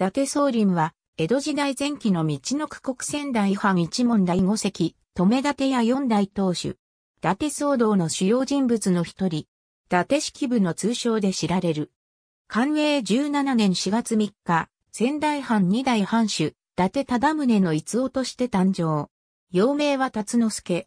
伊達宗林は、江戸時代前期の道の区国仙台藩一門第五席、留立や四代当主。伊達騒動の主要人物の一人、伊達式部の通称で知られる。寛永17年4月3日、仙台藩二代藩主、伊達忠宗の逸夫として誕生。幼名は辰之助。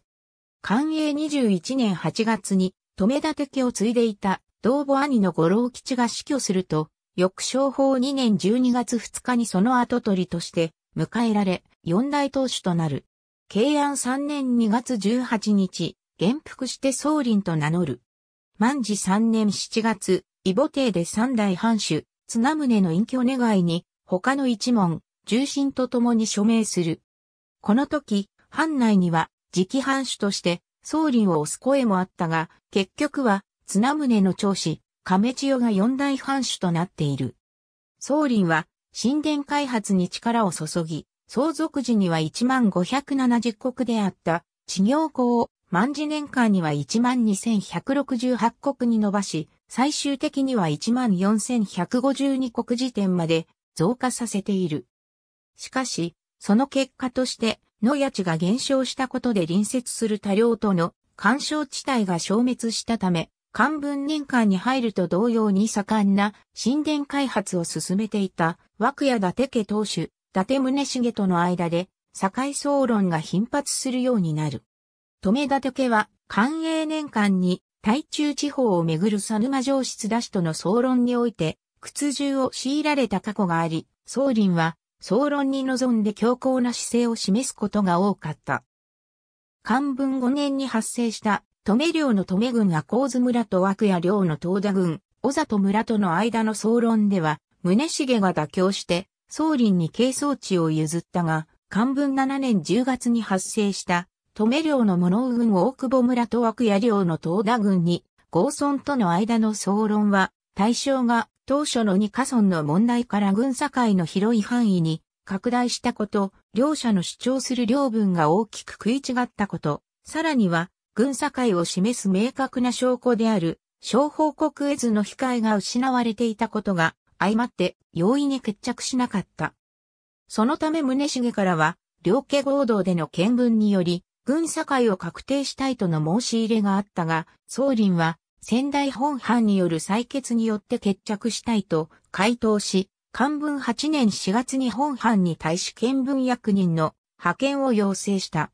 寛永21年8月に、留立家を継いでいた、同母兄の五郎吉が死去すると、翌商法2年12月2日にその後取りとして迎えられ、四大当主となる。慶安3年2月18日、元服して総林と名乗る。万事3年7月、異母帝で三代藩主、綱宗の隠居願いに、他の一門、重臣と共に署名する。この時、藩内には、直藩主として、総林を押す声もあったが、結局は、綱宗の長子、亀千代が四大藩主となっている。宗林は神殿開発に力を注ぎ、相続時には1万570国であった地行校を万次年間には1万2168国に伸ばし、最終的には1万4152国時点まで増加させている。しかし、その結果として、野谷地が減少したことで隣接する多量との干渉地帯が消滅したため、漢文年間に入ると同様に盛んな神殿開発を進めていた枠屋伊達家当主、伊達宗茂との間で、境争論が頻発するようになる。留立家は、寛永年間に、台中地方をめぐる佐沼上質出しとの総論において、屈辱を強いられた過去があり、総林は、総論に臨んで強硬な姿勢を示すことが多かった。漢文5年に発生した止め領のめ軍が神津村と涌谷領の東田郡、小里村との間の総論では、宗重が妥協して、総林に係争地を譲ったが、漢文7年10月に発生した、止め領の物運を大久保村と涌谷領の東田郡に、合村との間の総論は、対象が当初の二カ村の問題から軍境の広い範囲に拡大したこと、両者の主張する領分が大きく食い違ったこと、さらには軍境を示す明確な証拠である、小報告絵図の控えが失われていたことが、相まって容易に決着しなかった。そのため宗重からは、両家合同での見聞により、軍境を確定したいとの申し入れがあったが、総林は、仙台本藩による採決によって決着したいと回答し、漢文8年4月に本藩に対し見聞役人の派遣を要請した。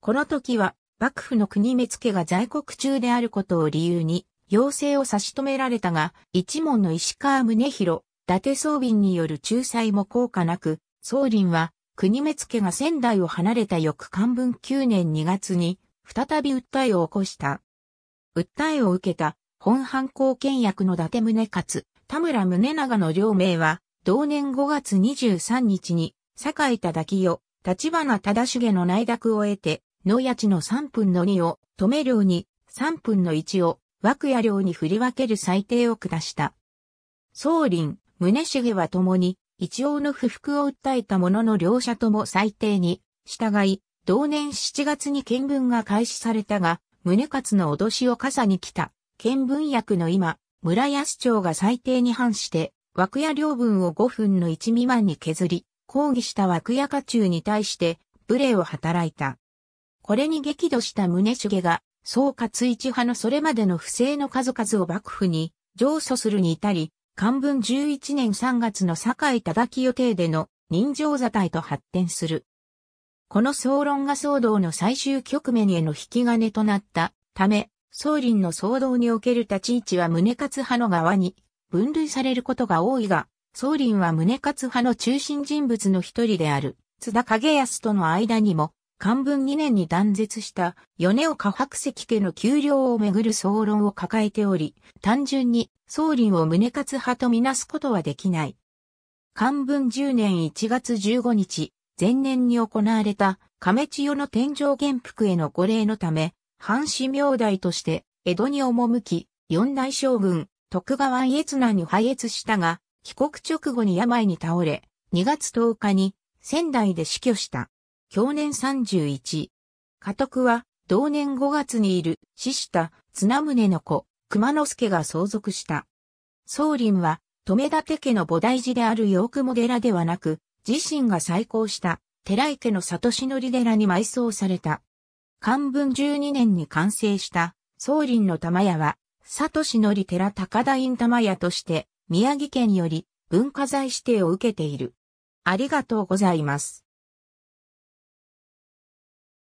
この時は幕府の国目付が在国中であることを理由に、要請を差し止められたが、一門の石川宗弘、伊達総林による仲裁も効果なく、総林は、国目付が仙台を離れた翌漢文9年2月に、再び訴えを起こした。訴えを受けた、本藩公権役の伊達宗勝、田村宗長の両名は、同年5月23日に、堺忠清、立花忠重の内諾を得て、野谷地の3分の2を、止め量に3分の1を、枠や量に振り分ける裁定を下した。宗林、宗重は共に、一応の不服を訴えた者の両者とも裁定に、従い、同年7月に見分が開始されたが、宗勝の脅しを傘に来た、見分役の今、村安町が裁定に反して、枠や量分を5分の1未満に削り、抗議した枠や家中に対して、無礼を働いた。これに激怒した宗茂が、総括一派のそれまでの不正の数々を幕府に上訴するに至り、漢文11年3月の堺忠清定での人情座汰と発展する。この総論が騒動の最終局面への引き金となったため、総林の騒動における立ち位置は宗勝派の側に分類されることが多いが、総林は宗勝派の中心人物の一人である津田影康との間にも漢文2年に断絶した米岡白石家の給料をめぐる総論を抱えており、単純に総林を胸勝派とみなすことはできない。漢文10年1月15日、前年に行われた亀千代の天上元服への御礼のため、藩士名代として江戸に赴き、四代将軍、徳川家綱に敗越したが、帰国直後に病に倒れ、2月10日に仙台で死去した。享年31。家督は、同年5月にいる死した綱宗の子、熊之助が相続した。宗林は、留立家の菩提寺である陽雲寺ではなく、自身が再興した寺池の里忍寺に埋葬された。漢文12年に完成した宗林の玉屋は、里忍寺高田院玉屋として、宮城県より文化財指定を受けている。ありがとうございます。